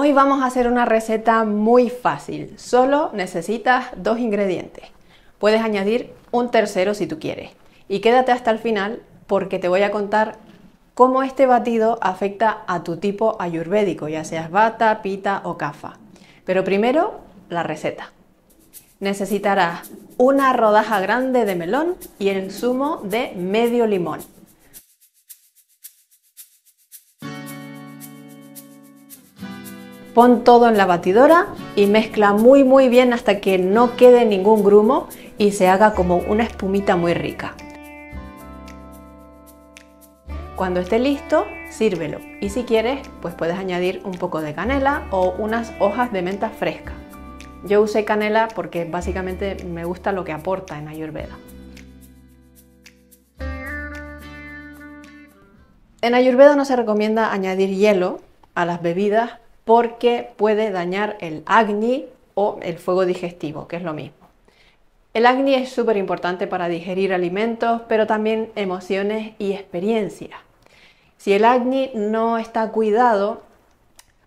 Hoy vamos a hacer una receta muy fácil, solo necesitas dos ingredientes. Puedes añadir un tercero si tú quieres. Y quédate hasta el final porque te voy a contar cómo este batido afecta a tu tipo ayurvédico, ya seas bata, pita o kafa. Pero primero, la receta. Necesitarás una rodaja grande de melón y el zumo de medio limón. Pon todo en la batidora y mezcla muy muy bien hasta que no quede ningún grumo y se haga como una espumita muy rica. Cuando esté listo, sírvelo y si quieres, pues puedes añadir un poco de canela o unas hojas de menta fresca. Yo usé canela porque básicamente me gusta lo que aporta en Ayurveda. En Ayurveda no se recomienda añadir hielo a las bebidas porque puede dañar el agni o el fuego digestivo, que es lo mismo. El agni es súper importante para digerir alimentos, pero también emociones y experiencias. Si el agni no está cuidado,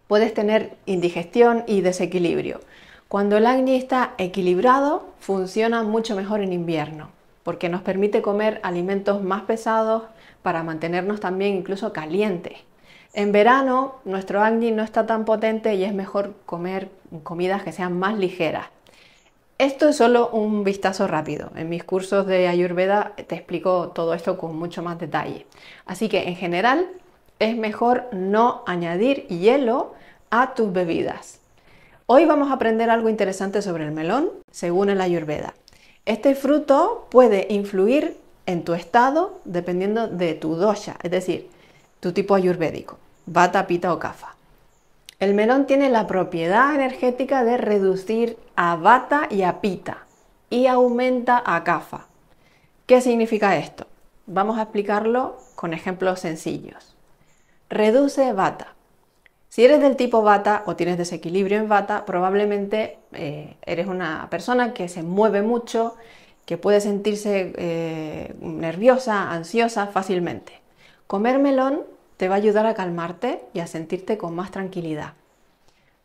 puedes tener indigestión y desequilibrio. Cuando el agni está equilibrado, funciona mucho mejor en invierno, porque nos permite comer alimentos más pesados para mantenernos también incluso calientes. En verano nuestro acné no está tan potente y es mejor comer comidas que sean más ligeras. Esto es solo un vistazo rápido. En mis cursos de Ayurveda te explico todo esto con mucho más detalle. Así que en general es mejor no añadir hielo a tus bebidas. Hoy vamos a aprender algo interesante sobre el melón, según el Ayurveda. Este fruto puede influir en tu estado dependiendo de tu dosha, es decir, tu tipo ayurvédico, bata, pita o kafa. El melón tiene la propiedad energética de reducir a bata y a pita y aumenta a kafa. ¿Qué significa esto? Vamos a explicarlo con ejemplos sencillos. Reduce bata. Si eres del tipo bata o tienes desequilibrio en bata, probablemente eh, eres una persona que se mueve mucho, que puede sentirse eh, nerviosa, ansiosa fácilmente. Comer melón te va a ayudar a calmarte y a sentirte con más tranquilidad.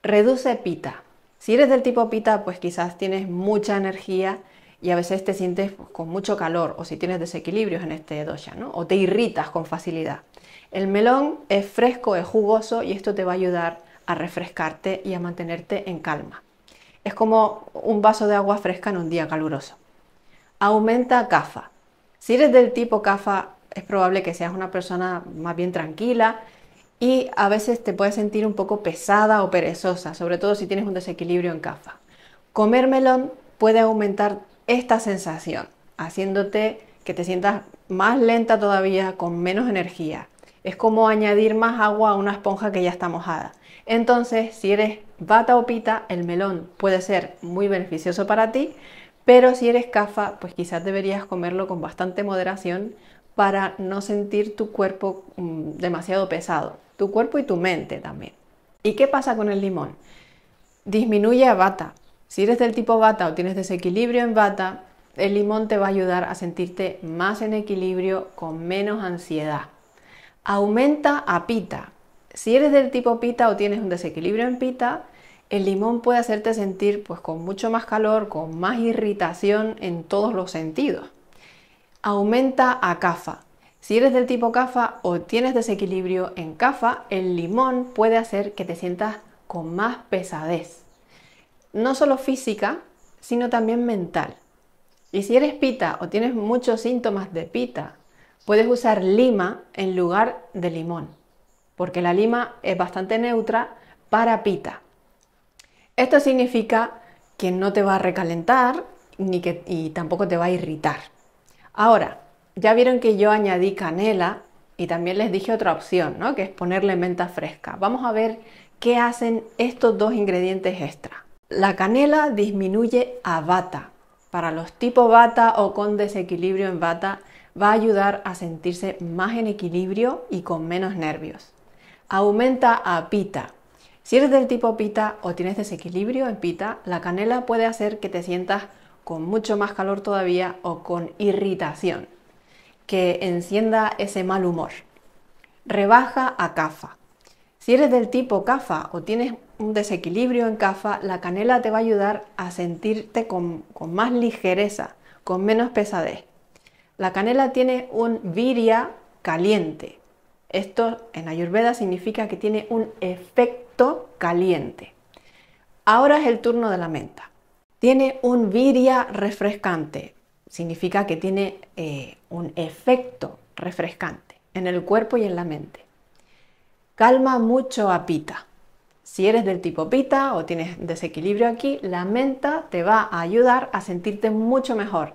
Reduce pita. Si eres del tipo pita, pues quizás tienes mucha energía y a veces te sientes pues, con mucho calor o si tienes desequilibrios en este dosha, ¿no? O te irritas con facilidad. El melón es fresco, es jugoso y esto te va a ayudar a refrescarte y a mantenerte en calma. Es como un vaso de agua fresca en un día caluroso. Aumenta kafa. Si eres del tipo kafa es probable que seas una persona más bien tranquila y a veces te puedes sentir un poco pesada o perezosa, sobre todo si tienes un desequilibrio en cafa. Comer melón puede aumentar esta sensación, haciéndote que te sientas más lenta todavía, con menos energía. Es como añadir más agua a una esponja que ya está mojada. Entonces, si eres bata o pita, el melón puede ser muy beneficioso para ti, pero si eres cafa, pues quizás deberías comerlo con bastante moderación para no sentir tu cuerpo mm, demasiado pesado, tu cuerpo y tu mente también. ¿Y qué pasa con el limón? Disminuye a bata. Si eres del tipo bata o tienes desequilibrio en bata, el limón te va a ayudar a sentirte más en equilibrio, con menos ansiedad. Aumenta a pita. Si eres del tipo pita o tienes un desequilibrio en pita, el limón puede hacerte sentir pues con mucho más calor, con más irritación en todos los sentidos. Aumenta a CAFA. Si eres del tipo CAFA o tienes desequilibrio en CAFA, el limón puede hacer que te sientas con más pesadez. No solo física, sino también mental. Y si eres pita o tienes muchos síntomas de pita, puedes usar lima en lugar de limón, porque la lima es bastante neutra para pita. Esto significa que no te va a recalentar ni que, y tampoco te va a irritar. Ahora, ya vieron que yo añadí canela y también les dije otra opción, ¿no? Que es ponerle menta fresca. Vamos a ver qué hacen estos dos ingredientes extra. La canela disminuye a bata. Para los tipo bata o con desequilibrio en bata, va a ayudar a sentirse más en equilibrio y con menos nervios. Aumenta a pita. Si eres del tipo pita o tienes desequilibrio en pita, la canela puede hacer que te sientas con mucho más calor todavía o con irritación, que encienda ese mal humor. Rebaja a CAFA. Si eres del tipo CAFA o tienes un desequilibrio en CAFA, la canela te va a ayudar a sentirte con, más ligereza, con menos pesadez. La canela tiene un viria caliente. Esto en Ayurveda significa que tiene un efecto caliente. Ahora es el turno de la menta. Tiene un viria refrescante, significa que tiene eh, un efecto refrescante en el cuerpo y en la mente. Calma mucho a pita. Si eres del tipo pita o tienes desequilibrio aquí, la menta te va a ayudar a sentirte mucho mejor,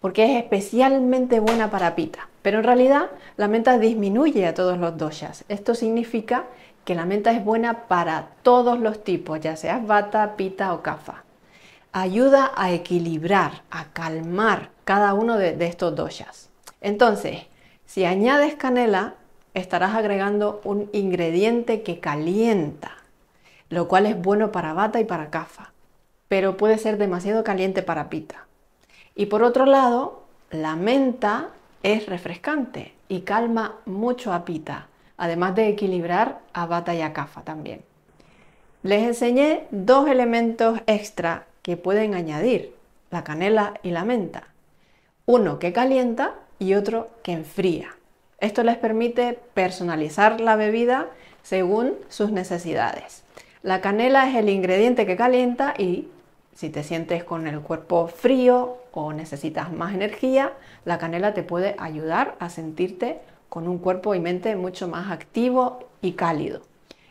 porque es especialmente buena para pita. Pero en realidad la menta disminuye a todos los doshas. Esto significa que la menta es buena para todos los tipos, ya seas vata, pita o kafa ayuda a equilibrar, a calmar cada uno de, estos doshas. Entonces, si añades canela, estarás agregando un ingrediente que calienta, lo cual es bueno para bata y para cafa, pero puede ser demasiado caliente para pita. Y por otro lado, la menta es refrescante y calma mucho a pita, además de equilibrar a bata y a cafa también. Les enseñé dos elementos extra que pueden añadir la canela y la menta. Uno que calienta y otro que enfría. Esto les permite personalizar la bebida según sus necesidades. La canela es el ingrediente que calienta y si te sientes con el cuerpo frío o necesitas más energía, la canela te puede ayudar a sentirte con un cuerpo y mente mucho más activo y cálido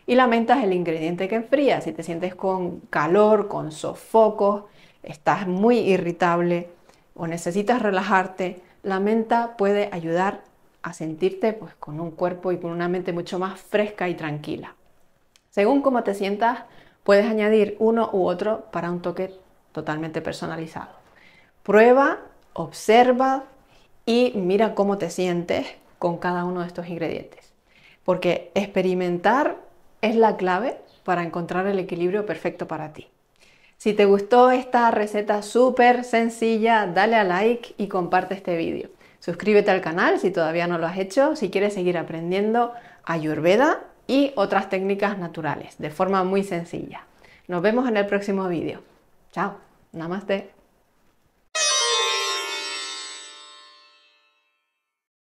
y la menta es el ingrediente que enfría. Si te sientes con calor, con sofocos, estás muy irritable o necesitas relajarte, la menta puede ayudar a sentirte pues, con un cuerpo y con una mente mucho más fresca y tranquila. Según cómo te sientas, puedes añadir uno u otro para un toque totalmente personalizado. Prueba, observa y mira cómo te sientes con cada uno de estos ingredientes. Porque experimentar es la clave para encontrar el equilibrio perfecto para ti. Si te gustó esta receta súper sencilla, dale a like y comparte este vídeo. Suscríbete al canal si todavía no lo has hecho, si quieres seguir aprendiendo ayurveda y otras técnicas naturales de forma muy sencilla. Nos vemos en el próximo vídeo. Chao, namaste.